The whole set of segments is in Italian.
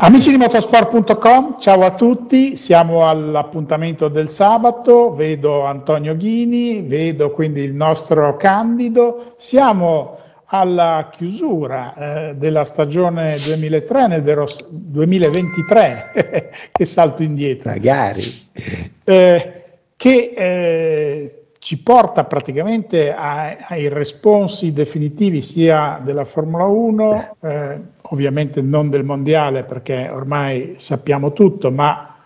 Amici di motosport.com, ciao a tutti, siamo all'appuntamento del sabato, vedo Antonio Ghini, vedo quindi il nostro Candido, siamo alla chiusura eh, della stagione 2003, nel vero 2023, che salto indietro. Magari. Eh, che eh, ci porta praticamente a, ai responsi definitivi sia della Formula 1, eh, ovviamente non del mondiale perché ormai sappiamo tutto, ma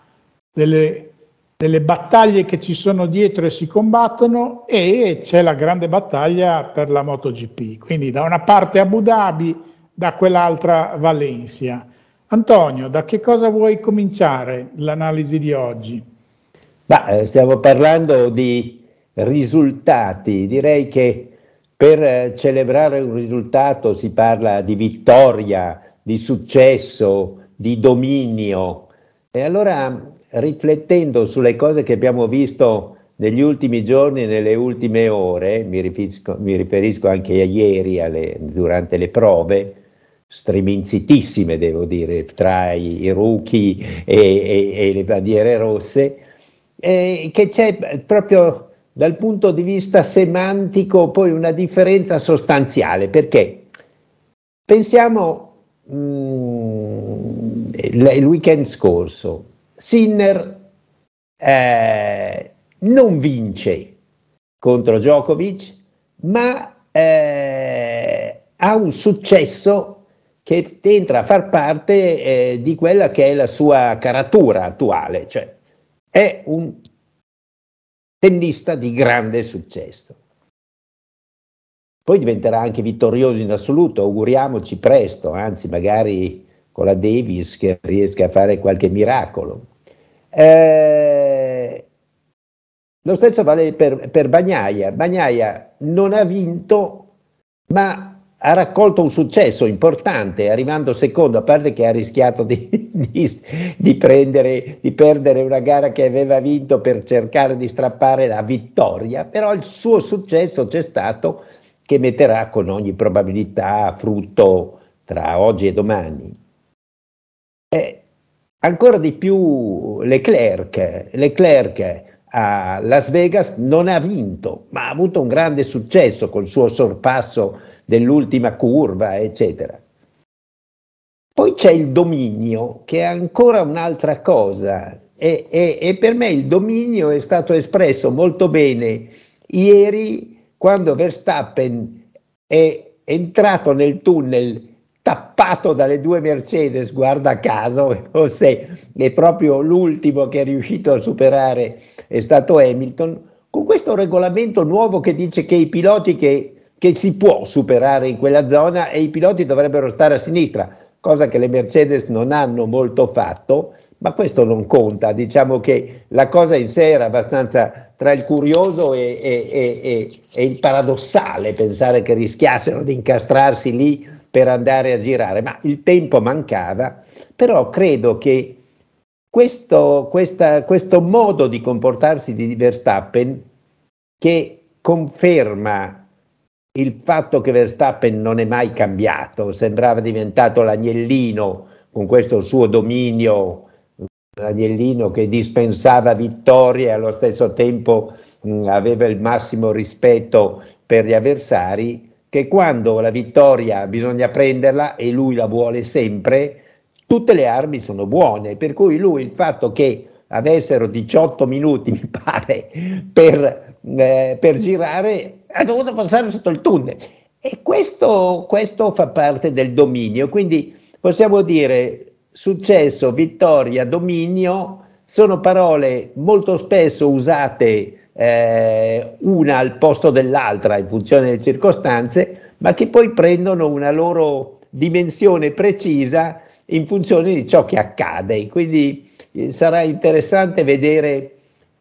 delle, delle battaglie che ci sono dietro e si combattono e c'è la grande battaglia per la MotoGP. Quindi da una parte Abu Dhabi, da quell'altra Valencia. Antonio, da che cosa vuoi cominciare l'analisi di oggi? Bah, eh, stiamo parlando di risultati. Direi che per eh, celebrare un risultato si parla di vittoria, di successo, di dominio. E allora, riflettendo sulle cose che abbiamo visto negli ultimi giorni nelle ultime ore, mi riferisco, mi riferisco anche a ieri alle, durante le prove, striminzitissime devo dire, tra i, i rookie e, e, e le bandiere rosse, eh, che c'è proprio dal punto di vista semantico poi una differenza sostanziale, perché pensiamo mh, mm, il weekend scorso, Sinner eh, non vince contro Djokovic, ma eh, ha un successo che entra a far parte eh, di quella che è la sua caratura attuale, cioè è un tennista di grande successo. Poi diventerà anche vittorioso in assoluto, auguriamoci presto, anzi magari con la Davis che riesca a fare qualche miracolo. Eh, lo stesso vale per, per Bagnaia. Bagnaia non ha vinto, ma ha raccolto un successo importante, arrivando secondo, a parte che ha rischiato di, di, di, prendere, di perdere una gara che aveva vinto per cercare di strappare la vittoria, però il suo successo c'è stato che metterà con ogni probabilità frutto tra oggi e domani. Eh, ancora di più Leclerc, Leclerc a Las Vegas non ha vinto, ma ha avuto un grande successo col suo sorpasso dell'ultima curva, eccetera. Poi c'è il dominio, che è ancora un'altra cosa, e, e, e, per me il dominio è stato espresso molto bene ieri quando Verstappen è entrato nel tunnel tappato dalle due Mercedes, guarda caso, forse è proprio l'ultimo che è riuscito a superare è stato Hamilton, con questo regolamento nuovo che dice che i piloti che che si può superare in quella zona e i piloti dovrebbero stare a sinistra, cosa che le Mercedes non hanno molto fatto, ma questo non conta, diciamo che la cosa in sé era abbastanza tra il curioso e, e, e, e il paradossale pensare che rischiassero di incastrarsi lì per andare a girare, ma il tempo mancava, però credo che questo, questa, questo modo di comportarsi di Verstappen che conferma il fatto che Verstappen non è mai cambiato, sembrava diventato l'agnellino con questo suo dominio, l'agnellino che dispensava vittorie e allo stesso tempo mh, mm, aveva il massimo rispetto per gli avversari, che quando la vittoria bisogna prenderla e lui la vuole sempre, tutte le armi sono buone, per cui lui il fatto che avessero 18 minuti, mi pare, per eh, per girare ha dovuto passare sotto il tunnel. E questo, questo fa parte del dominio, quindi possiamo dire successo, vittoria, dominio sono parole molto spesso usate eh, una al posto dell'altra in funzione delle circostanze, ma che poi prendono una loro dimensione precisa in funzione di ciò che accade. Quindi eh, sarà interessante vedere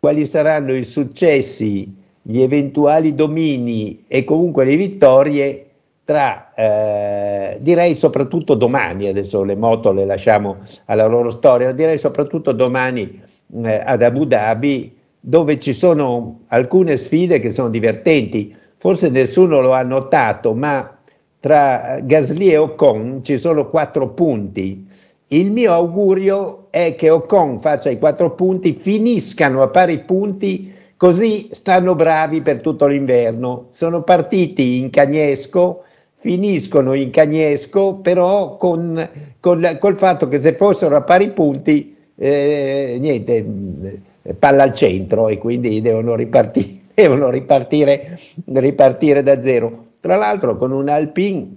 quali saranno i successi, gli eventuali domini e comunque le vittorie tra, eh, direi soprattutto domani, adesso le moto le lasciamo alla loro storia, direi soprattutto domani eh, ad Abu Dhabi dove ci sono alcune sfide che sono divertenti, forse nessuno lo ha notato, ma tra Gasly e Ocon ci sono quattro punti il mio augurio è che Ocon faccia i quattro punti, finiscano a pari punti, così stanno bravi per tutto l'inverno. Sono partiti in cagnesco, finiscono in cagnesco, però con, con, col fatto che se fossero a pari punti, eh, niente, mm, palla al centro e quindi devono ripartire, devono ripartire, ripartire da zero. Tra l'altro con un Alpine,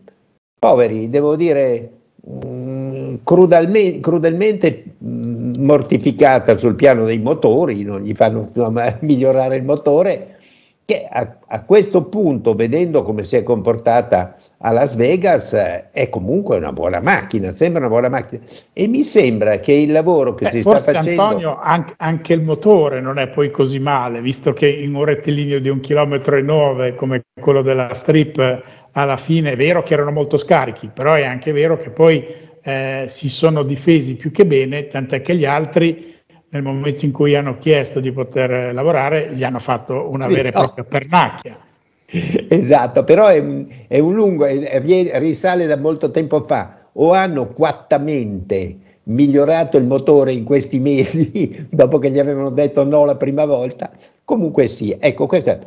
poveri, devo dire... Mh, mm, crudelmente, crudelmente mm, mortificata sul piano dei motori, non gli fanno migliorare il motore, che a, a, questo punto, vedendo come si è comportata a Las Vegas, eh, è comunque una buona macchina, sembra una buona macchina. E mi sembra che il lavoro che eh, si sta facendo... Antonio anche, anche, il motore non è poi così male, visto che in un rettilineo di un chilometro e nove come quello della Strip, alla fine è vero che erano molto scarichi, però è anche vero che poi eh, si sono difesi più che bene, tant'è che gli altri nel momento in cui hanno chiesto di poter lavorare gli hanno fatto una vera e propria pernacchia. Esatto, però è, è un lungo, è, è, risale da molto tempo fa, o hanno quattamente migliorato il motore in questi mesi, dopo che gli avevano detto no la prima volta, comunque sì, ecco questo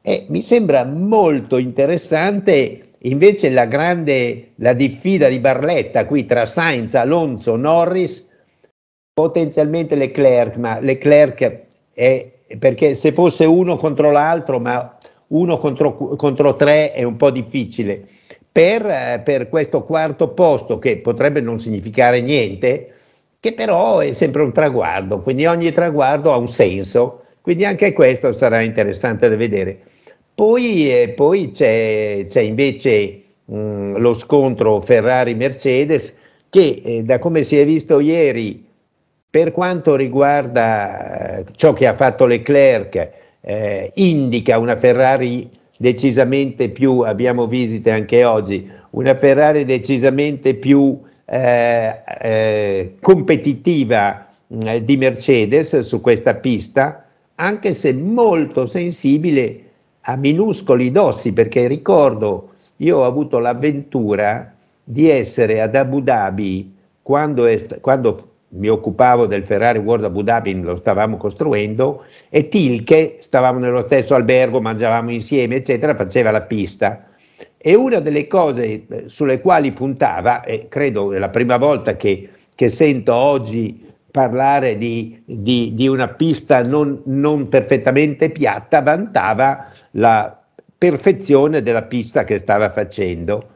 è, mi sembra molto interessante Invece la grande, la diffida di Barletta qui tra Sainz, Alonso, Norris, potenzialmente Leclerc, ma Leclerc è perché se fosse uno contro l'altro, ma uno contro, contro tre è un po' difficile. Per, per, questo quarto posto, che potrebbe non significare niente, che però è sempre un traguardo, quindi ogni traguardo ha un senso, quindi anche questo sarà interessante da vedere. Poi, eh, poi c'è, c'è, invece mh, mm, lo scontro Ferrari-Mercedes che eh, da come si è visto ieri per quanto riguarda eh, ciò che ha fatto Leclerc eh, indica una Ferrari decisamente più, abbiamo visite anche oggi, una Ferrari decisamente più eh, eh, competitiva mh, mm, di Mercedes su questa pista anche se molto sensibile a minuscoli dossi, perché ricordo, io ho avuto l'avventura di essere ad Abu Dhabi quando, quando mi occupavo del Ferrari World Abu Dhabi, lo stavamo costruendo, e Tilke, stavamo nello stesso albergo, mangiavamo insieme, eccetera, faceva la pista. E una delle cose eh, sulle quali puntava, e credo è la prima volta che, che sento oggi parlare di, di, di una pista non, non, perfettamente piatta, vantava la perfezione della pista che stava facendo.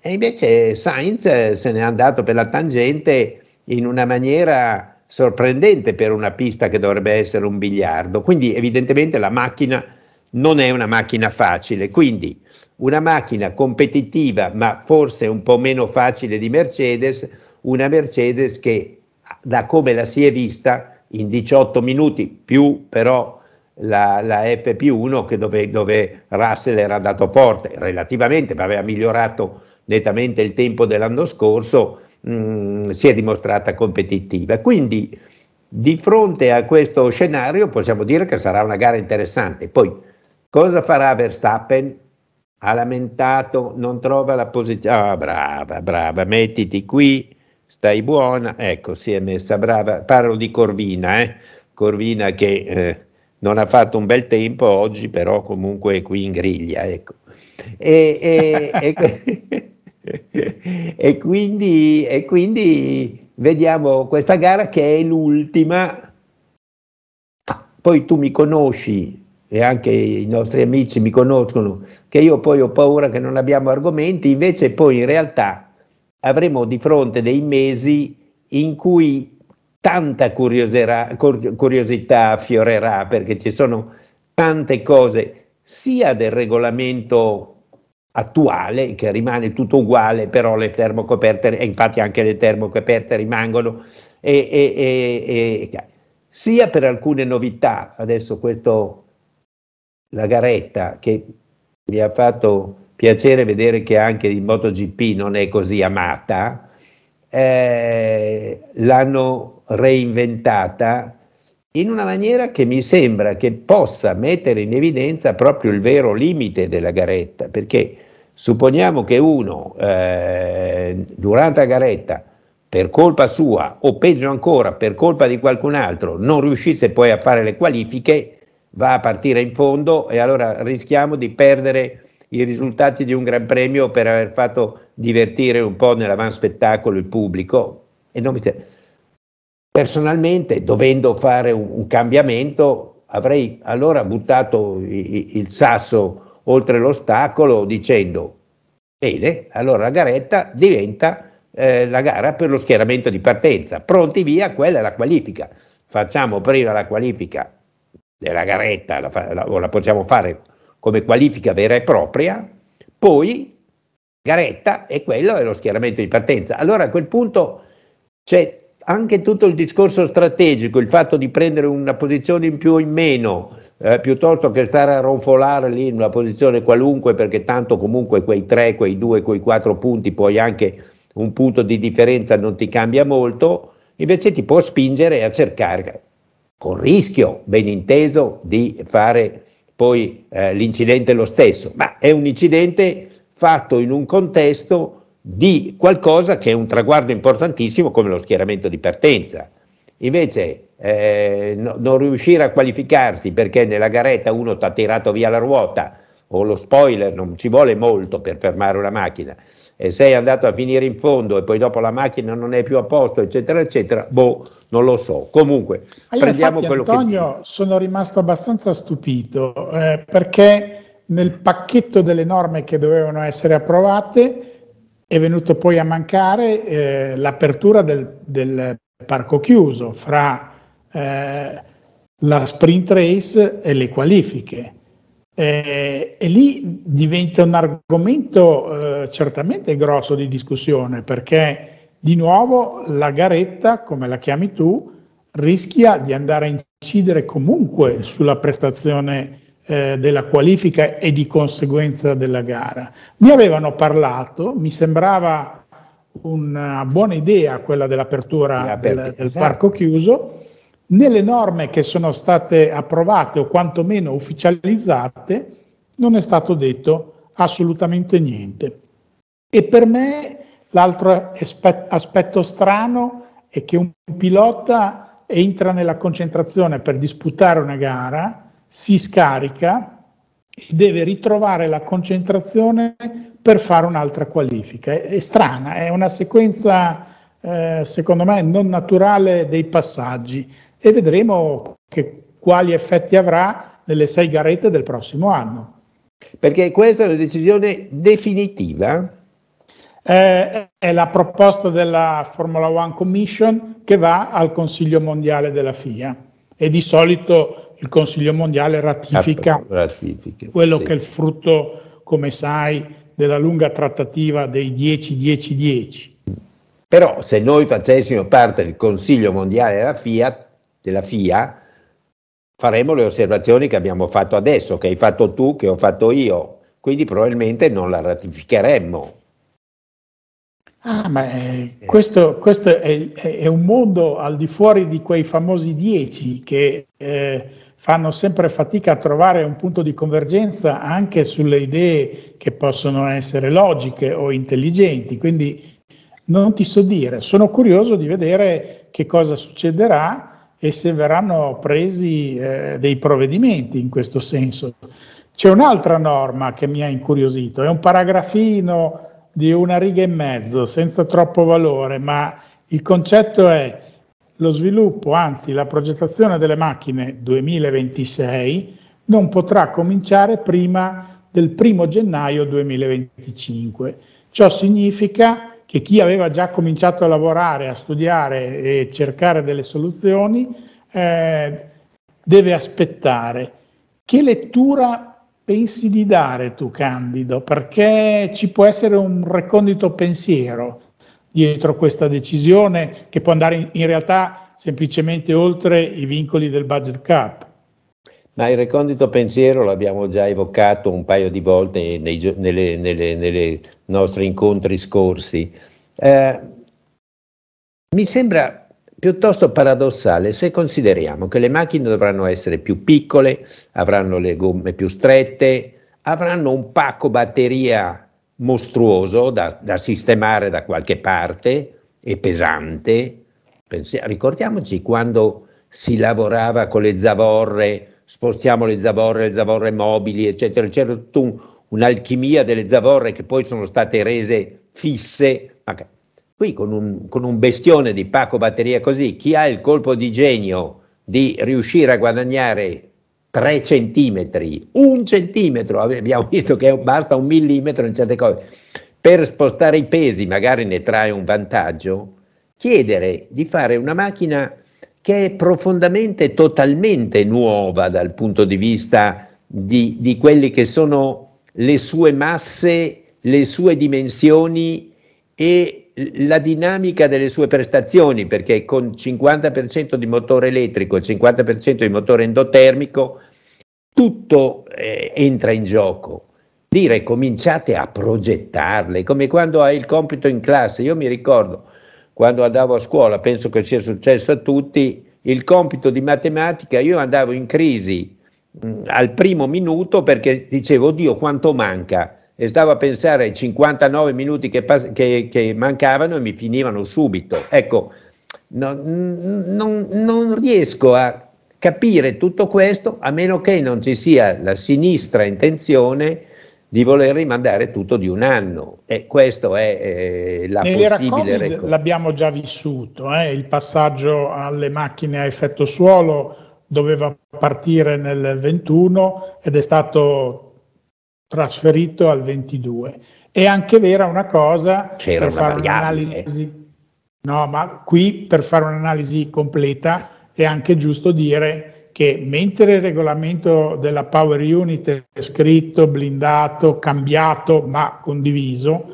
E invece Sainz eh, se n'è andato per la tangente in una maniera sorprendente per una pista che dovrebbe essere un biliardo. Quindi evidentemente la macchina non è una macchina facile, quindi una macchina competitiva ma forse un po' meno facile di Mercedes, una Mercedes che da come la si è vista in 18 minuti, più però la, la FP1 dove, dove, Russell era dato forte relativamente, ma aveva migliorato nettamente il tempo dell'anno scorso, mh, mm, si è dimostrata competitiva. Quindi di fronte a questo scenario possiamo dire che sarà una gara interessante. Poi cosa farà Verstappen? Ha lamentato, non trova la posizione. Ah, brava, brava, mettiti qui stai buona, ecco si è messa brava, parlo di Corvina, eh? Corvina che eh, non ha fatto un bel tempo oggi però comunque è qui in griglia, ecco. E, e, e, e quindi, e quindi vediamo questa gara che è l'ultima, poi tu mi conosci e anche i nostri amici mi conoscono, che io poi ho paura che non abbiamo argomenti, invece poi in realtà avremo di fronte dei mesi in cui tanta curiosità affiorerà perché ci sono tante cose sia del regolamento attuale che rimane tutto uguale però le termocoperte e infatti anche le termocoperte rimangono e, e, e, sia per alcune novità adesso questo la garetta che mi ha fatto piacere vedere che anche in MotoGP non è così amata, eh, l'hanno reinventata in una maniera che mi sembra che possa mettere in evidenza proprio il vero limite della garetta, perché supponiamo che uno eh, durante la garetta per colpa sua o peggio ancora per colpa di qualcun altro non riuscisse poi a fare le qualifiche, va a partire in fondo e allora rischiamo di perdere i risultati di un Gran Premio per aver fatto divertire un po' nell'avanspettacolo spettacolo il pubblico. Personalmente, dovendo fare un, un cambiamento, avrei allora buttato i, il sasso oltre l'ostacolo dicendo, bene, allora la garetta diventa eh, la gara per lo schieramento di partenza, pronti via, quella è la qualifica. Facciamo prima la qualifica della garetta, la, la, la possiamo fare come qualifica vera e propria, poi Garetta e quello è lo schieramento di partenza. Allora a quel punto c'è anche tutto il discorso strategico, il fatto di prendere una posizione in più o in meno, eh, piuttosto che stare a ronfolare lì in una posizione qualunque, perché tanto comunque quei tre, quei due, quei quattro punti, poi anche un punto di differenza non ti cambia molto, invece ti può spingere a cercare, con rischio, ben inteso, di fare poi eh, l'incidente è lo stesso, ma è un incidente fatto in un contesto di qualcosa che è un traguardo importantissimo come lo schieramento di partenza. Invece eh, no, non riuscire a qualificarsi perché nella garetta uno ti ha tirato via la ruota, o lo spoiler, non ci vuole molto per fermare una macchina, e sei andato a finire in fondo e poi dopo la macchina non è più a posto, eccetera, eccetera, boh, non lo so. Comunque, ah, prendiamo quello Antonio, Antonio, sono rimasto abbastanza stupito, eh, perché nel pacchetto delle norme che dovevano essere approvate è venuto poi a mancare eh, l'apertura del, del, parco chiuso fra eh, la sprint race e le qualifiche. Eh, e lì diventa un argomento eh, certamente grosso di discussione perché di nuovo la garetta, come la chiami tu, rischia di andare a incidere comunque sulla prestazione eh, della qualifica e di conseguenza della gara. Mi avevano parlato, mi sembrava una buona idea quella dell'apertura del, del parco chiuso nelle norme che sono state approvate o quantomeno ufficializzate non è stato detto assolutamente niente. E per me l'altro aspetto strano è che un pilota entra nella concentrazione per disputare una gara, si scarica e deve ritrovare la concentrazione per fare un'altra qualifica. È, è strana, è una sequenza eh, secondo me non naturale dei passaggi e vedremo che, quali effetti avrà nelle sei garette del prossimo anno. Perché questa è una decisione definitiva? Eh, è la proposta della Formula One Commission che va al Consiglio Mondiale della FIA e di solito il Consiglio Mondiale ratifica, certo, ratifica quello sì. che è il frutto, come sai, della lunga trattativa dei 10-10-10. Però se noi facessimo parte del Consiglio Mondiale della FIA, della FIA, faremo le osservazioni che abbiamo fatto adesso, che hai fatto tu, che ho fatto io, quindi probabilmente non la ratificheremmo. Ah, ma eh, questo, questo è, è, un mondo al di fuori di quei famosi dieci che eh, fanno sempre fatica a trovare un punto di convergenza anche sulle idee che possono essere logiche o intelligenti. Quindi non ti so dire, sono curioso di vedere che cosa succederà e se verranno presi eh, dei provvedimenti in questo senso. C'è un'altra norma che mi ha incuriosito, è un paragrafino di una riga e mezzo, senza troppo valore, ma il concetto è lo sviluppo, anzi la progettazione delle macchine 2026 non potrà cominciare prima del primo gennaio 2025. Ciò significa che chi aveva già cominciato a lavorare, a studiare e cercare delle soluzioni eh, deve aspettare. Che lettura pensi di dare tu, Candido? Perché ci può essere un recondito pensiero dietro questa decisione che può andare in, realtà semplicemente oltre i vincoli del budget cap. Ma il recondito pensiero l'abbiamo già evocato un paio di volte nei nelle, nelle, nelle nostri incontri scorsi. Eh, mi sembra piuttosto paradossale se consideriamo che le macchine dovranno essere più piccole, avranno le gomme più strette, avranno un pacco batteria mostruoso da, da sistemare da qualche parte e pesante. Pensi, ricordiamoci quando si lavorava con le zavorre spostiamo le zavorre, le zavorre mobili, eccetera. C'era tutta un, un'alchimia delle zavorre che poi sono state rese fisse. Okay. Qui con un, con un bestione di pacco batteria così, chi ha il colpo di genio di riuscire a guadagnare 3 centimetri, un centimetro, abbiamo visto che basta un millimetro in certe cose, per spostare i pesi magari ne trae un vantaggio, chiedere di fare una macchina che è profondamente, totalmente nuova dal punto di vista di, di quelle che sono le sue masse, le sue dimensioni e la dinamica delle sue prestazioni, perché con 50% di motore elettrico e 50% di motore endotermico, tutto eh, entra in gioco. Dire cominciate a progettarle, come quando hai il compito in classe, io mi ricordo, quando andavo a scuola, penso che sia successo a tutti, il compito di matematica, io andavo in crisi mh, mm, al primo minuto perché dicevo, oddio quanto manca, e stavo a pensare ai 59 minuti che, pass- che, che mancavano e mi finivano subito. Ecco, no, n- non, non riesco a capire tutto questo a meno che non ci sia la sinistra intenzione di voler rimandare tutto di un anno e questo è eh, la Nell'era possibile l'abbiamo già vissuto, eh? il passaggio alle macchine a effetto suolo doveva partire nel 21 ed è stato trasferito al 22. È anche vera una cosa, C'era per una fare un'analisi, no, ma qui per fare un'analisi completa è anche giusto dire che mentre il regolamento della Power Unit è scritto, blindato, cambiato ma condiviso,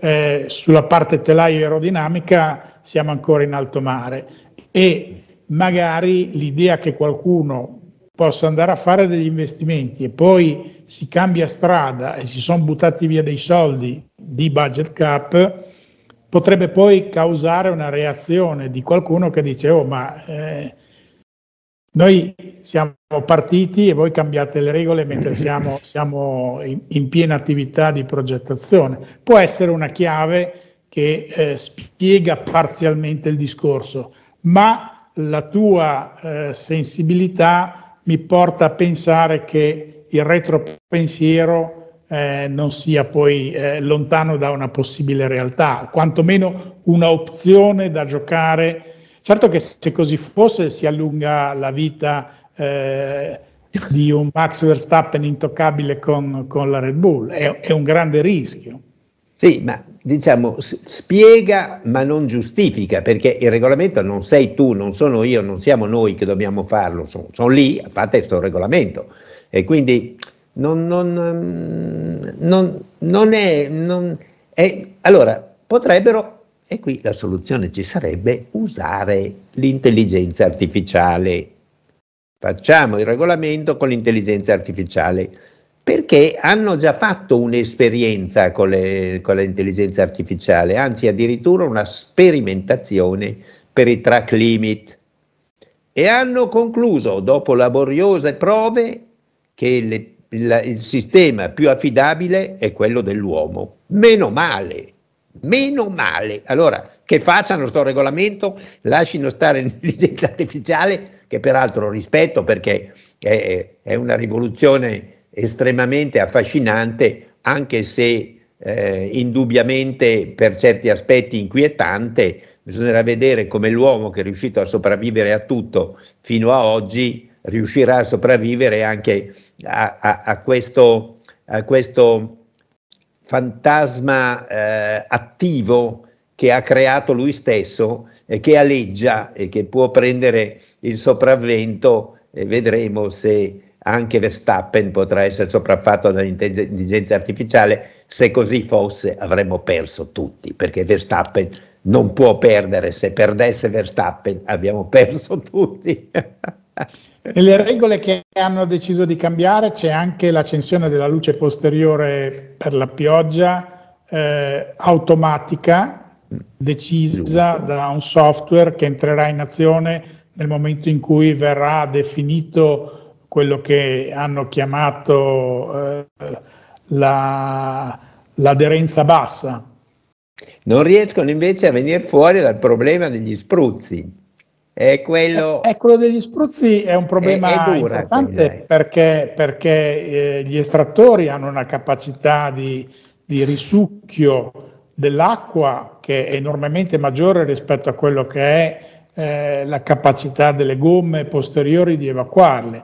eh, sulla parte telaio aerodinamica siamo ancora in alto mare e magari l'idea che qualcuno possa andare a fare degli investimenti e poi si cambia strada e si sono buttati via dei soldi di budget cap potrebbe poi causare una reazione di qualcuno che dice oh ma eh, noi siamo partiti e voi cambiate le regole mentre siamo, siamo in, in, piena attività di progettazione. Può essere una chiave che eh, spiega parzialmente il discorso, ma la tua eh, sensibilità mi porta a pensare che il retropensiero eh, non sia poi eh, lontano da una possibile realtà, quantomeno una opzione da giocare Certo che se così fosse si allunga la vita eh, di un Max Verstappen intoccabile con, con la Red Bull, è, è, un grande rischio. Sì, ma diciamo spiega ma non giustifica, perché il regolamento non sei tu, non sono io, non siamo noi che dobbiamo farlo, sono, sono lì, fate questo regolamento. E quindi non, non, mm, non, non è... è allora, potrebbero e qui la soluzione ci sarebbe usare l'intelligenza artificiale. Facciamo il regolamento con l'intelligenza artificiale perché hanno già fatto un'esperienza con, le, con l'intelligenza artificiale, anzi addirittura una sperimentazione per i track limit e hanno concluso dopo laboriose prove che le, la, il sistema più affidabile è quello dell'uomo. Meno male, Meno male. Allora, che facciano sto regolamento, lasciano stare l'intelligenza artificiale, che peraltro rispetto perché è, è una rivoluzione estremamente affascinante, anche se eh, indubbiamente per certi aspetti inquietante, bisognerà vedere come l'uomo che è riuscito a sopravvivere a tutto fino a oggi riuscirà a sopravvivere anche a, a, a questo, a questo fantasma eh, attivo che ha creato lui stesso, e che alleggia e che può prendere il sopravvento e vedremo se anche Verstappen potrà essere sopraffatto dall'intelligenza artificiale. Se così fosse avremmo perso tutti, perché Verstappen non può perdere, se perdesse Verstappen abbiamo perso tutti. Nelle regole che hanno deciso di cambiare c'è anche l'accensione della luce posteriore per la pioggia eh, automatica, decisa da un software che entrerà in azione nel momento in cui verrà definito quello che hanno chiamato eh, la, l'aderenza bassa. Non riescono invece a venire fuori dal problema degli spruzzi. È quello... È, è quello... degli spruzzi è un problema è, importante quella, perché, perché eh, gli estrattori hanno una capacità di, di, risucchio dell'acqua che è enormemente maggiore rispetto a quello che è eh, la capacità delle gomme posteriori di evacuarle,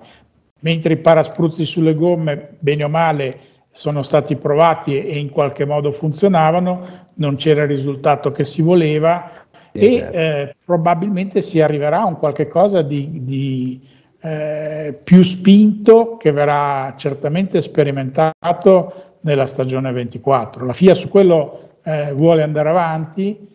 mentre i paraspruzzi sulle gomme, bene o male, sono stati provati e in qualche modo funzionavano, non c'era il risultato che si voleva, eh, e certo. eh, probabilmente si arriverà a un qualche cosa di, di eh, più spinto che verrà certamente sperimentato nella stagione 24. La FIA su quello eh, vuole andare avanti,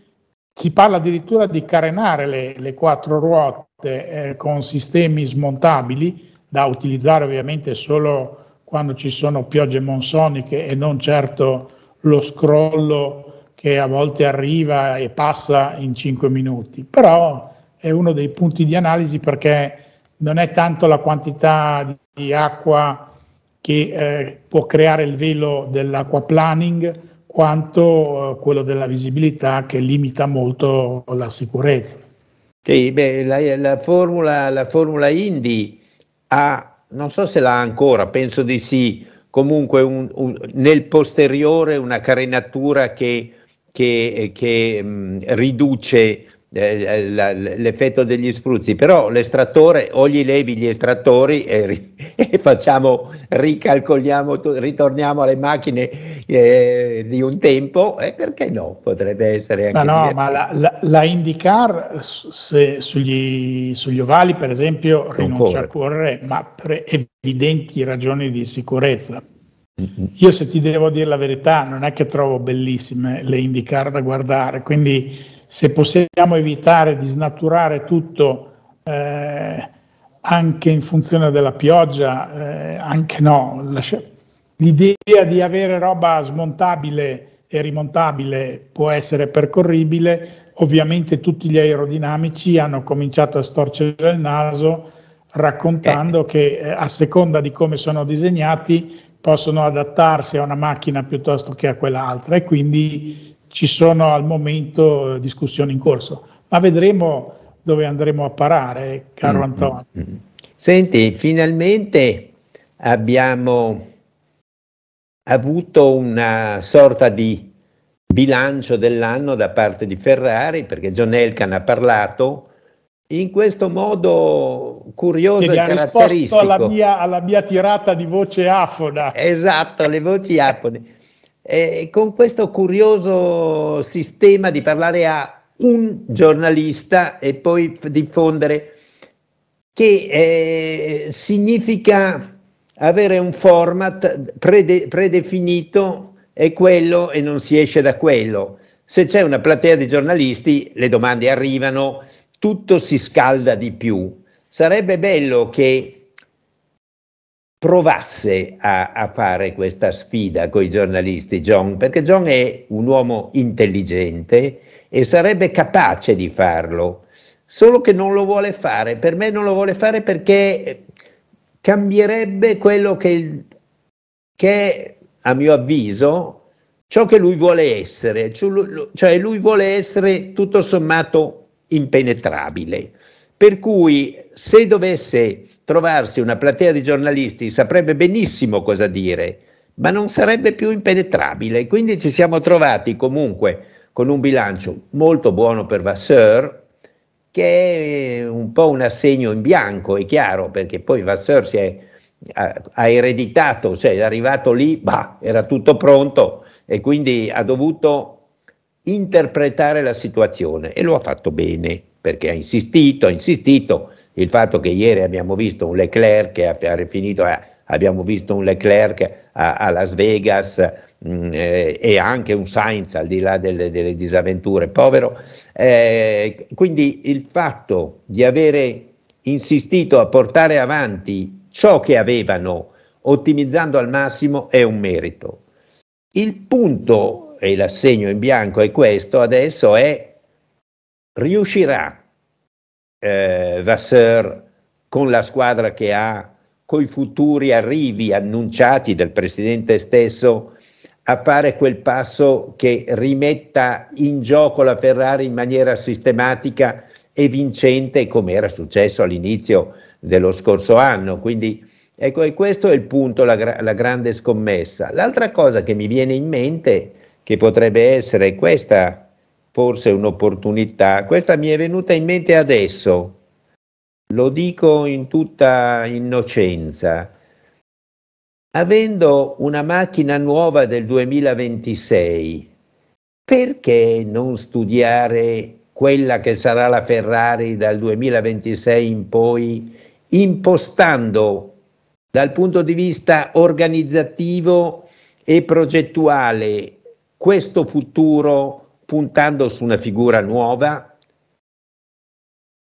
si parla addirittura di carenare le, le quattro ruote eh, con sistemi smontabili da utilizzare ovviamente solo quando ci sono piogge monsoniche e non certo lo scrollo che a volte arriva e passa in 5 minuti, però è uno dei punti di analisi perché non è tanto la quantità di, di acqua che eh, può creare il velo dell'acqua planning quanto eh, quello della visibilità che limita molto la sicurezza. Sì, beh, la, la, formula, la formula Indy ha, non so se l'ha ancora, penso di sì, comunque un, un, nel posteriore una carenatura che che, che mh, mm, riduce eh, eh, la, l'effetto degli spruzzi, però l'estrattore o gli levi gli estrattori e, eh, e facciamo, ricalcoliamo, ritorniamo alle macchine eh, di un tempo, e eh, perché no? Potrebbe essere anche... Ah, no, no, ma la, la, la IndyCar se, sugli, sugli, ovali, per esempio, rinuncia a correre, ma per evidenti ragioni di sicurezza, io se ti devo dire la verità non è che trovo bellissime le IndyCar da guardare, quindi se possiamo evitare di snaturare tutto eh, anche in funzione della pioggia, eh, anche no, l'idea di avere roba smontabile e rimontabile può essere percorribile, ovviamente tutti gli aerodinamici hanno cominciato a storcere il naso raccontando eh. che eh, a seconda di come sono disegnati possono adattarsi a una macchina piuttosto che a quell'altra e quindi ci sono al momento eh, discussioni in corso, ma vedremo dove andremo a parare, caro mm-hmm. Antonio. Mm. Senti, finalmente abbiamo avuto una sorta di bilancio dell'anno da parte di Ferrari, perché John Elkan ha parlato, in questo modo curioso che ha risposto alla mia, alla mia, tirata di voce afona. Esatto, le voci afone. E con questo curioso sistema di parlare a un giornalista e poi diffondere, che eh, significa avere un format prede, predefinito, è quello e non si esce da quello. Se c'è una platea di giornalisti, le domande arrivano, tutto si scalda di più. Sarebbe bello che provasse a, a fare questa sfida con i giornalisti John, perché John è un uomo intelligente e sarebbe capace di farlo, solo che non lo vuole fare. Per me non lo vuole fare perché cambierebbe quello che, che a mio avviso, ciò che lui vuole essere, cioè lui vuole essere tutto sommato impenetrabile. Per cui se dovesse trovarsi una platea di giornalisti saprebbe benissimo cosa dire, ma non sarebbe più impenetrabile. Quindi ci siamo trovati comunque con un bilancio molto buono per Vasseur, che è un po' un assegno in bianco, è chiaro, perché poi Vasseur si è, ha, ha ereditato, cioè è arrivato lì, bah, era tutto pronto e quindi ha dovuto interpretare la situazione e lo ha fatto bene perché ha insistito, ha insistito, il fatto che ieri abbiamo visto un Leclerc che ha finito, eh, abbiamo visto un Leclerc a, a Las Vegas mh, mm, eh, e anche un Sainz al di là delle, delle disavventure, povero. Eh, quindi il fatto di avere insistito a portare avanti ciò che avevano, ottimizzando al massimo, è un merito. Il punto, e l'assegno in bianco è questo, adesso è riuscirà eh, Vasseur con la squadra che ha, con i futuri arrivi annunciati dal presidente stesso, a fare quel passo che rimetta in gioco la Ferrari in maniera sistematica e vincente come era successo all'inizio dello scorso anno. Quindi ecco, e questo è il punto, la, la grande scommessa. L'altra cosa che mi viene in mente, che potrebbe essere questa, forse un'opportunità. Questa mi è venuta in mente adesso, lo dico in tutta innocenza. Avendo una macchina nuova del 2026, perché non studiare quella che sarà la Ferrari dal 2026 in poi, impostando dal punto di vista organizzativo e progettuale questo futuro? puntando su una figura nuova,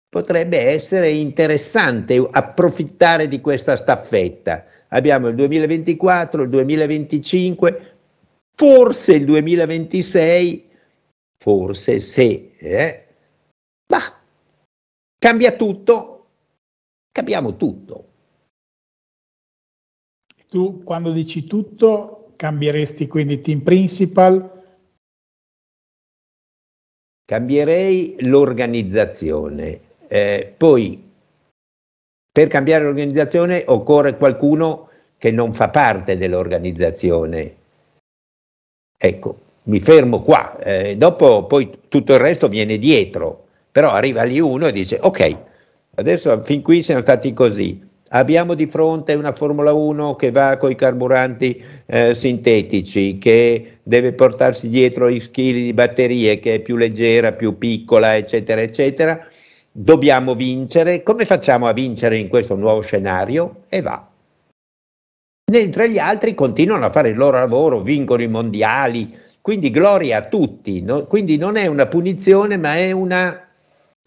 potrebbe essere interessante approfittare di questa staffetta. Abbiamo il 2024, il 2025, forse il 2026, forse se, eh? ma cambia tutto, cambiamo tutto. Tu quando dici tutto cambieresti quindi team principal, Cambierei l'organizzazione. Eh, poi, per cambiare l'organizzazione occorre qualcuno che non fa parte dell'organizzazione. Ecco, mi fermo qua, eh, dopo poi tutto il resto viene dietro, però arriva lì uno e dice ok, adesso fin qui siamo stati così, Abbiamo di fronte una Formula 1 che va con i carburanti eh, sintetici, che deve portarsi dietro i chili di batterie, che è più leggera, più piccola, eccetera, eccetera. Dobbiamo vincere. Come facciamo a vincere in questo nuovo scenario? E va. Mentre gli altri continuano a fare il loro lavoro, vincono i mondiali. Quindi gloria a tutti. No? Quindi non è una punizione, ma è una,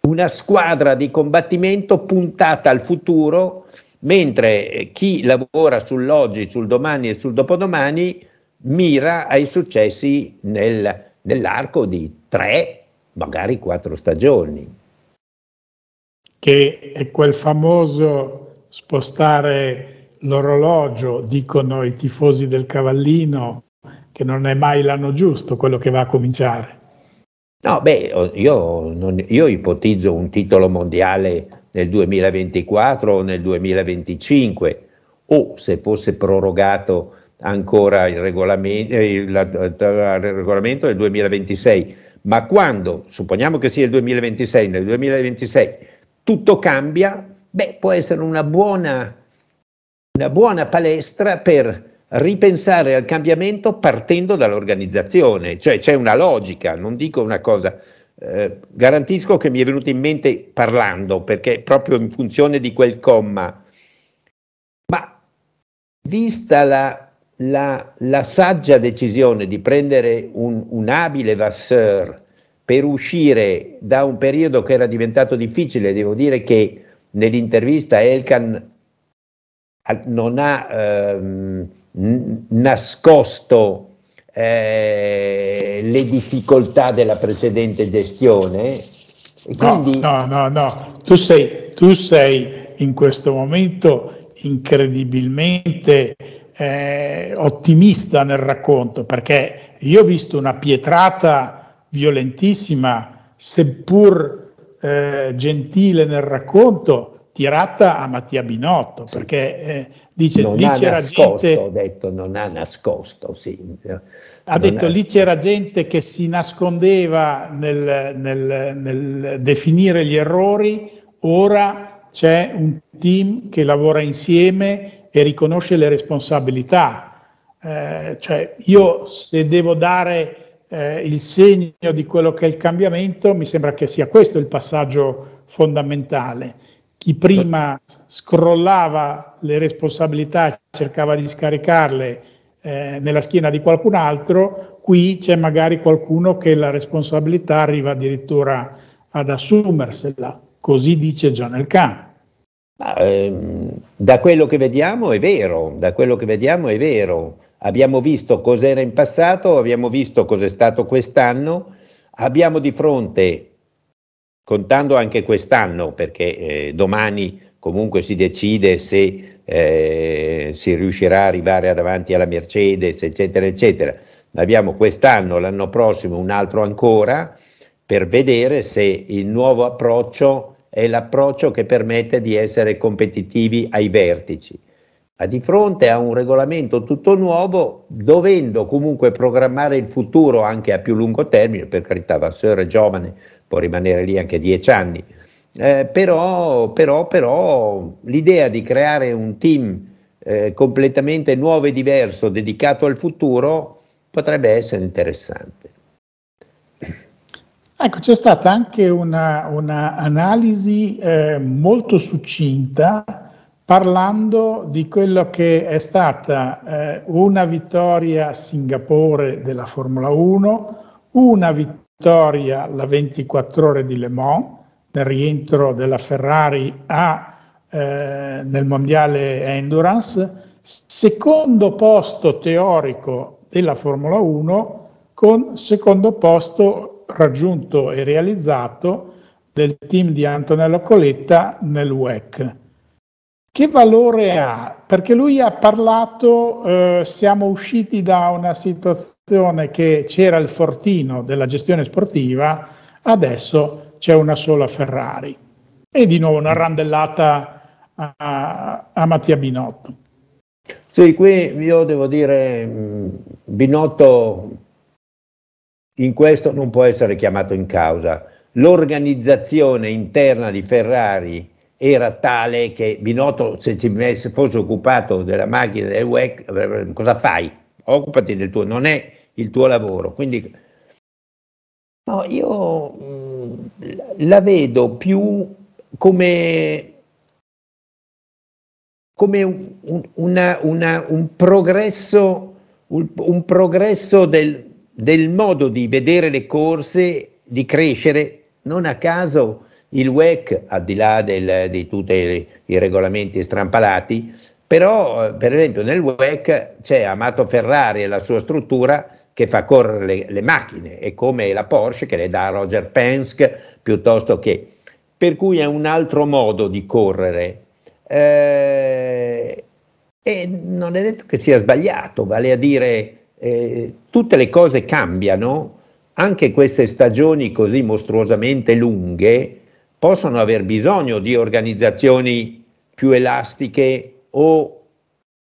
una squadra di combattimento puntata al futuro mentre eh, chi lavora sull'oggi, sul domani e sul dopodomani mira ai successi nel, nell'arco di tre, magari quattro stagioni. Che è quel famoso spostare l'orologio, dicono i tifosi del cavallino, che non è mai l'anno giusto quello che va a cominciare. No, beh, io, non, io ipotizzo un titolo mondiale nel 2024 o nel 2025 o se fosse prorogato ancora il regolamento, eh, il, il regolamento del 2026, ma quando, supponiamo che sia il 2026, nel 2026 tutto cambia, beh, può essere una buona, una buona palestra per ripensare al cambiamento partendo dall'organizzazione, cioè c'è una logica, non dico una cosa, eh, garantisco che mi è venuto in mente parlando, perché proprio in funzione di quel comma, ma vista la, la, la saggia decisione di prendere un, un abile Vasseur per uscire da un periodo che era diventato difficile, devo dire che nell'intervista Elkan non ha... Ehm, nascosto eh, le difficoltà della precedente gestione. Quindi... No, no, no, no. Tu, sei, tu sei in questo momento incredibilmente eh, ottimista nel racconto perché io ho visto una pietrata violentissima, seppur eh, gentile nel racconto, tirata a Mattia Binotto, sì. perché eh, dice non lì c'era nascosto, gente... Ho detto, non ha nascosto, sì. Ha non detto ha... lì c'era gente che si nascondeva nel, nel, nel definire gli errori, ora c'è un team che lavora insieme e riconosce le responsabilità. Eh, cioè io se devo dare... Eh, il segno di quello che è il cambiamento, mi sembra che sia questo il passaggio fondamentale chi prima scrollava le responsabilità, cercava di scaricarle eh, nella schiena di qualcun altro, qui c'è magari qualcuno che la responsabilità arriva addirittura ad assumersela, così dice John Khan. Ehm, da quello che vediamo è vero, da quello che vediamo è vero. Abbiamo visto cos'era in passato, abbiamo visto cos'è stato quest'anno, abbiamo di fronte contando anche quest'anno, perché eh, domani comunque si decide se eh, si riuscirà ad arrivare davanti alla Mercedes, eccetera, eccetera. Ma Abbiamo quest'anno, l'anno prossimo un altro ancora, per vedere se il nuovo approccio è l'approccio che permette di essere competitivi ai vertici. Ma di fronte a un regolamento tutto nuovo, dovendo comunque programmare il futuro anche a più lungo termine, per carità Vasseur è giovane, può rimanere lì anche dieci anni. Eh, però, però, però l'idea di creare un team eh, completamente nuovo e diverso, dedicato al futuro, potrebbe essere interessante. Ecco, c'è stata anche un'analisi una eh, molto succinta parlando di quello che è stata eh, una vittoria a Singapore della Formula 1, una vittoria vittoria la 24 ore di Le Mans, nel rientro della Ferrari a, eh, nel mondiale endurance, secondo posto teorico della Formula 1 con secondo posto raggiunto e realizzato del team di Antonello Coletta nel WEC che valore ha? Perché lui ha parlato, eh, siamo usciti da una situazione che c'era il fortino della gestione sportiva, adesso c'è una sola Ferrari. E di nuovo una randellata a, a Mattia Binotto. Sì, qui io devo dire, mm, Binotto in questo non può essere chiamato in causa. L'organizzazione interna di Ferrari era tale che Binotto se ci fosse occupato della macchina del WEC, cosa fai? Occupati del tuo, non è il tuo lavoro. Quindi no, io mm, la vedo più come, come un, una, una, un, progresso, un, un progresso del, del modo di vedere le corse, di crescere, non a caso il WEC, al di là del, di tutti i regolamenti strampalati, però eh, per esempio nel WEC c'è Amato Ferrari e la sua struttura che fa correre le, le macchine, è come la Porsche che le dà Roger Penske piuttosto che... Per cui è un altro modo di correre. Eh, e non è detto che sia sbagliato, vale a dire eh, tutte le cose cambiano, anche queste stagioni così mostruosamente lunghe possono aver bisogno di organizzazioni più elastiche o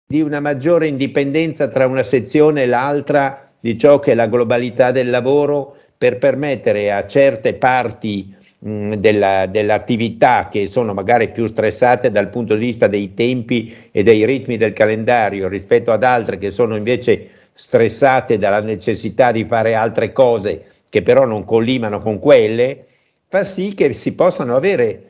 di una maggiore indipendenza tra una sezione e l'altra di ciò che è la globalità del lavoro per permettere a certe parti mh, mm, della, dell'attività che sono magari più stressate dal punto di vista dei tempi e dei ritmi del calendario rispetto ad altre che sono invece stressate dalla necessità di fare altre cose che però non collimano con quelle, fa sì che si possano avere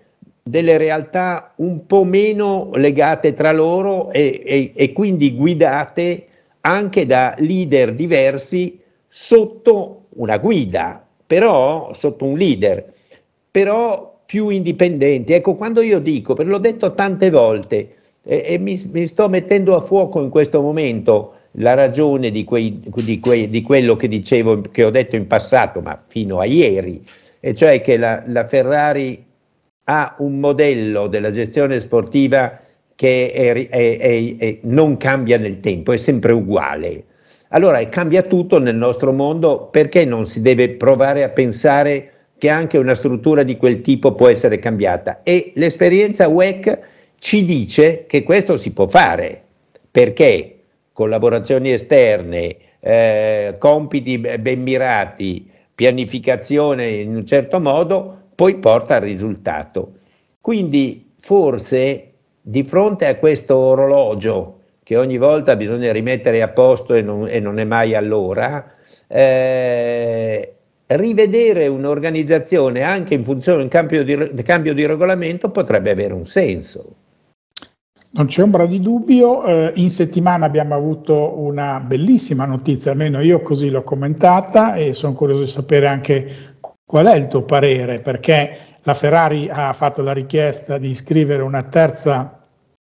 delle realtà un po' meno legate tra loro e, e, e quindi guidate anche da leader diversi sotto una guida, però sotto un leader, però più indipendenti. Ecco, quando io dico, ve l'ho detto tante volte e, e mi, mi, sto mettendo a fuoco in questo momento la ragione di, quei, di, quei, di quello che dicevo, che ho detto in passato, ma fino a ieri, e cioè che la, la Ferrari ha un modello della gestione sportiva che è, è, è, non cambia nel tempo, è sempre uguale. Allora cambia tutto nel nostro mondo, perché non si deve provare a pensare che anche una struttura di quel tipo può essere cambiata? E l'esperienza WEC ci dice che questo si può fare, perché collaborazioni esterne, eh, compiti ben mirati, pianificazione in un certo modo poi porta al risultato. Quindi forse di fronte a questo orologio che ogni volta bisogna rimettere a posto e non, e non è mai all'ora, eh, rivedere un'organizzazione anche in funzione di un cambio di, cambio di regolamento potrebbe avere un senso. Non c'è ombra di dubbio, eh, in settimana abbiamo avuto una bellissima notizia, almeno io così l'ho commentata e sono curioso di sapere anche qual è il tuo parere, perché la Ferrari ha fatto la richiesta di iscrivere una terza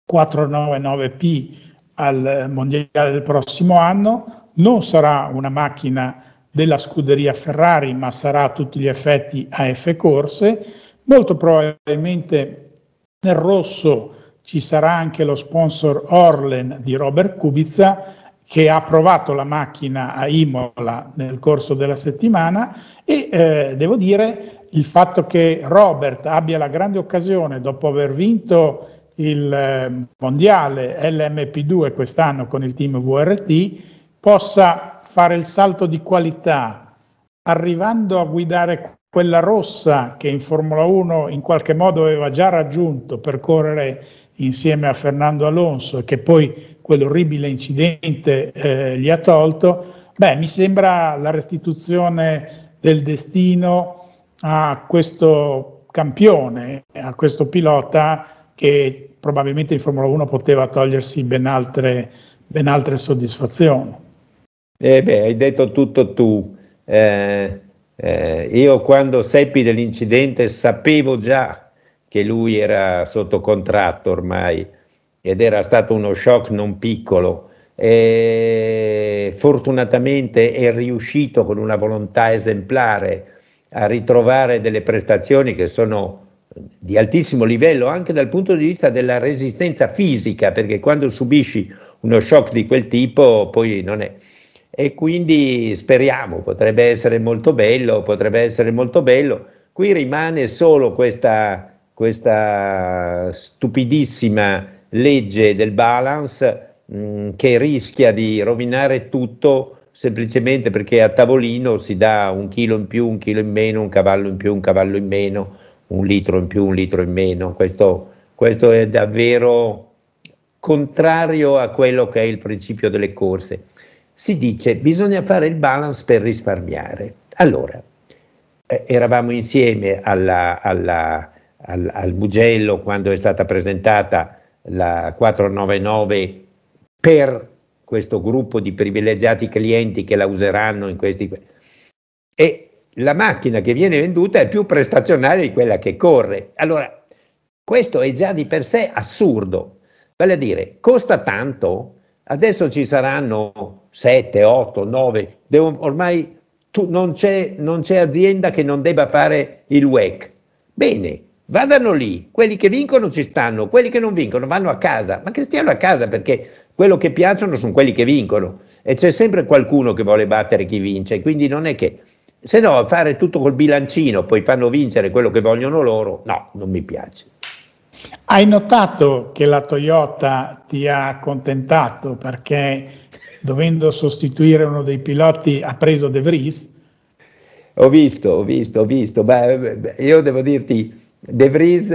499P al mondiale del prossimo anno, non sarà una macchina della scuderia Ferrari, ma sarà a tutti gli effetti AF corse, molto probabilmente nel rosso ci sarà anche lo sponsor Orlen di Robert Kubica che ha provato la macchina a Imola nel corso della settimana e eh, devo dire il fatto che Robert abbia la grande occasione dopo aver vinto il eh, mondiale LMP2 quest'anno con il team VRT possa fare il salto di qualità arrivando a guidare quella rossa che in Formula 1 in qualche modo aveva già raggiunto, per percorrere insieme a Fernando Alonso, che poi quell'orribile incidente eh, gli ha tolto, beh, mi sembra la restituzione del destino a questo campione, a questo pilota che probabilmente in Formula 1 poteva togliersi ben altre, ben altre soddisfazioni. Eh beh, hai detto tutto tu. Eh, eh, io quando seppi dell'incidente sapevo già che lui era sotto contratto ormai ed era stato uno shock non piccolo. E fortunatamente è riuscito con una volontà esemplare a ritrovare delle prestazioni che sono di altissimo livello anche dal punto di vista della resistenza fisica, perché quando subisci uno shock di quel tipo poi non è. E quindi speriamo, potrebbe essere molto bello, potrebbe essere molto bello. Qui rimane solo questa questa stupidissima legge del balance mh, mm, che rischia di rovinare tutto semplicemente perché a tavolino si dà un chilo in più, un chilo in meno, un cavallo in più, un cavallo in meno, un litro in più, un litro in meno. Questo, questo è davvero contrario a quello che è il principio delle corse. Si dice che bisogna fare il balance per risparmiare. Allora, eh, eravamo insieme alla, alla al, al Bugello quando è stata presentata la 499 per questo gruppo di privilegiati clienti che la useranno in questi... E la macchina che viene venduta è più prestazionale di quella che corre. Allora, questo è già di per sé assurdo. Vale a dire, costa tanto, adesso ci saranno 7, 8, 9, devo, ormai tu, non, c'è, non c'è azienda che non debba fare il WEC. Bene, Vadano lì, quelli che vincono ci stanno, quelli che non vincono vanno a casa, ma che stiano a casa perché quello che piacciono sono quelli che vincono e c'è sempre qualcuno che vuole battere chi vince, quindi non è che se no fare tutto col bilancino, poi fanno vincere quello che vogliono loro, no, non mi piace. Hai notato che la Toyota ti ha accontentato perché dovendo sostituire uno dei piloti ha preso De Vries? Ho visto, ho visto, ho visto, ma io devo dirti De Vries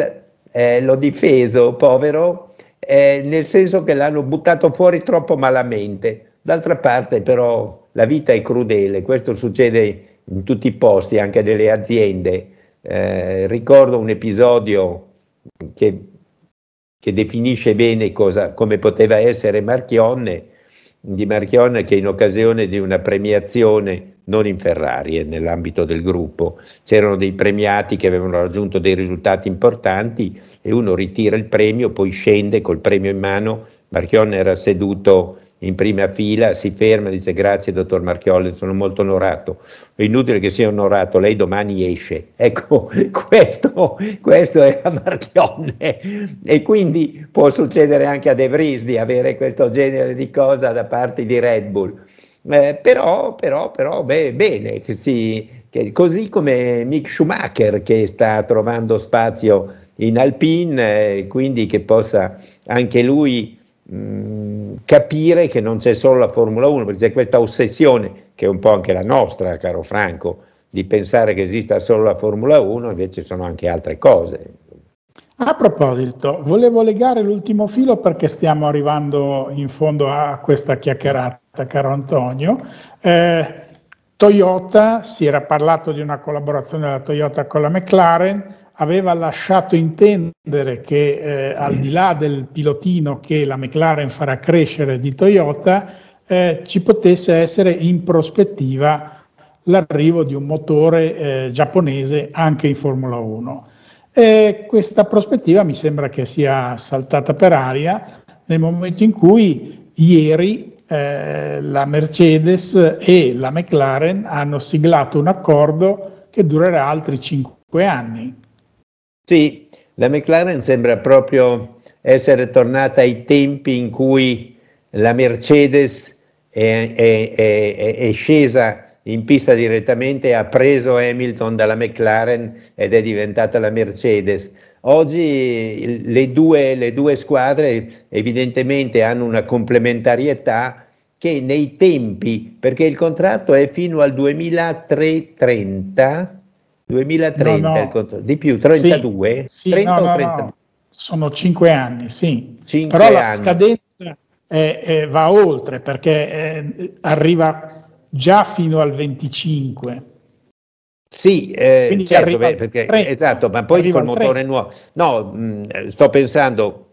eh, l'ho difeso, povero, eh, nel senso che l'hanno buttato fuori troppo malamente. D'altra parte però la vita è crudele, questo succede in tutti i posti, anche nelle aziende. Eh, ricordo un episodio che, che definisce bene cosa, come poteva essere Marchionne, di Marchionne che in occasione di una premiazione non in Ferrari e eh, nell'ambito del gruppo. C'erano dei premiati che avevano raggiunto dei risultati importanti e uno ritira il premio, poi scende col premio in mano. Marchionne era seduto in prima fila, si ferma e dice grazie dottor Marchionne, sono molto onorato, è inutile che sia onorato, lei domani esce. Ecco, questo, questo era Marchionne e quindi può succedere anche a De Vries di avere questo genere di cosa da parte di Red Bull. Eh, però, però, però, beh, bene, così, così, come Mick Schumacher che sta trovando spazio in Alpine, eh, quindi che possa anche lui mh, mm, capire che non c'è solo la Formula 1, perché c'è questa ossessione, che è un po' anche la nostra, caro Franco, di pensare che esista solo la Formula 1, invece sono anche altre cose. A proposito, volevo legare l'ultimo filo perché stiamo arrivando in fondo a questa chiacchierata, caro Antonio. Eh, Toyota, si era parlato di una collaborazione della Toyota con la McLaren, aveva lasciato intendere che eh, al di là del pilotino che la McLaren farà crescere di Toyota, eh, ci potesse essere in prospettiva l'arrivo di un motore eh, giapponese anche in Formula 1. E questa prospettiva mi sembra che sia saltata per aria nel momento in cui ieri eh, la Mercedes e la McLaren hanno siglato un accordo che durerà altri 5 anni. Sì, la McLaren sembra proprio essere tornata ai tempi in cui la Mercedes è, è, è, è scesa in pista direttamente ha preso Hamilton dalla McLaren ed è diventata la Mercedes. Oggi le due, le due squadre evidentemente hanno una complementarietà che nei tempi, perché il contratto è fino al 2030, 2030 no, no. Contratto, di più, 32? Sì, sì, 30 no, 30? Sono cinque anni, sì. 5 Però anni. la scadenza è, è, va oltre perché è, eh, arriva già fino al 25. Sì, eh, certo, beh, perché, esatto, ma poi arriva col motore nuovo. No, mh, mm, sto pensando,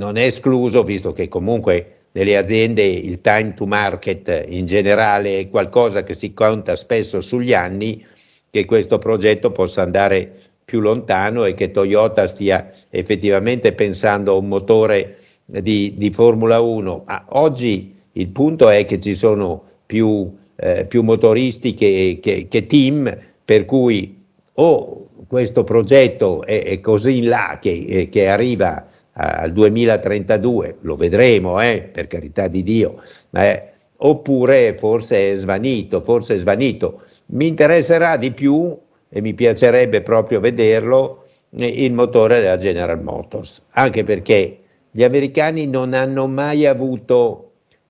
non è escluso, visto che comunque nelle aziende il time to market in generale è qualcosa che si conta spesso sugli anni, che questo progetto possa andare più lontano e che Toyota stia effettivamente pensando a un motore di, di Formula 1. Ma oggi il punto è che ci sono più, eh, più motoristi che, che, che, team, per cui o oh, questo progetto è, è, così in là che, eh, che arriva al 2032, lo vedremo, eh, per carità di Dio, eh, oppure forse è svanito, forse è svanito. Mi interesserà di più e mi piacerebbe proprio vederlo il motore della General Motors, anche perché gli americani non hanno mai avuto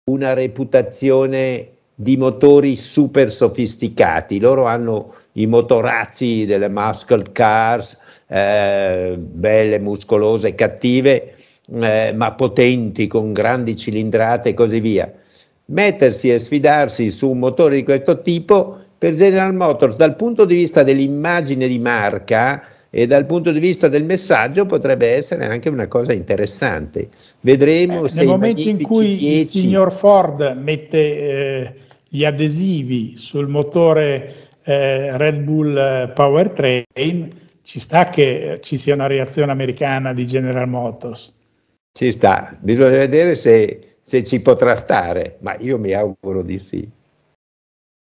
una reputazione di motori super sofisticati, loro hanno i motorazzi delle muscle cars, eh, belle, muscolose, cattive, eh, ma potenti, con grandi cilindrate e così via. Mettersi e sfidarsi su un motore di questo tipo per General Motors dal punto di vista dell'immagine di marca e dal punto di vista del messaggio potrebbe essere anche una cosa interessante. Vedremo eh, se nel momento in cui 10... il signor Ford mette eh, gli adesivi sul motore eh, Red Bull eh, Powertrain, ci sta che ci sia una reazione americana di General Motors. Ci sta, bisogna vedere se, se ci potrà stare, ma io mi auguro di sì.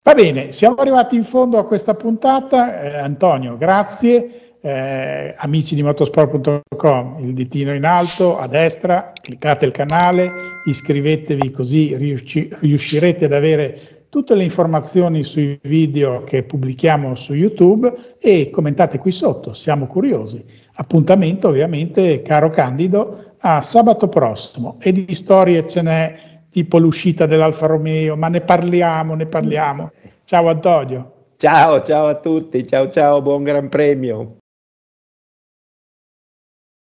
Va bene, siamo arrivati in fondo a questa puntata. Eh, Antonio, grazie. Eh, amici di motorsport.com, il ditino in alto a destra, cliccate il canale, iscrivetevi così riusci- riuscirete ad avere tutte le informazioni sui video che pubblichiamo su YouTube e commentate qui sotto, siamo curiosi. Appuntamento ovviamente, caro Candido, a sabato prossimo e di storie ce n'è tipo l'uscita dell'Alfa Romeo, ma ne parliamo, ne parliamo. Ciao Antonio. Ciao, ciao a tutti, ciao ciao, buon Gran Premio.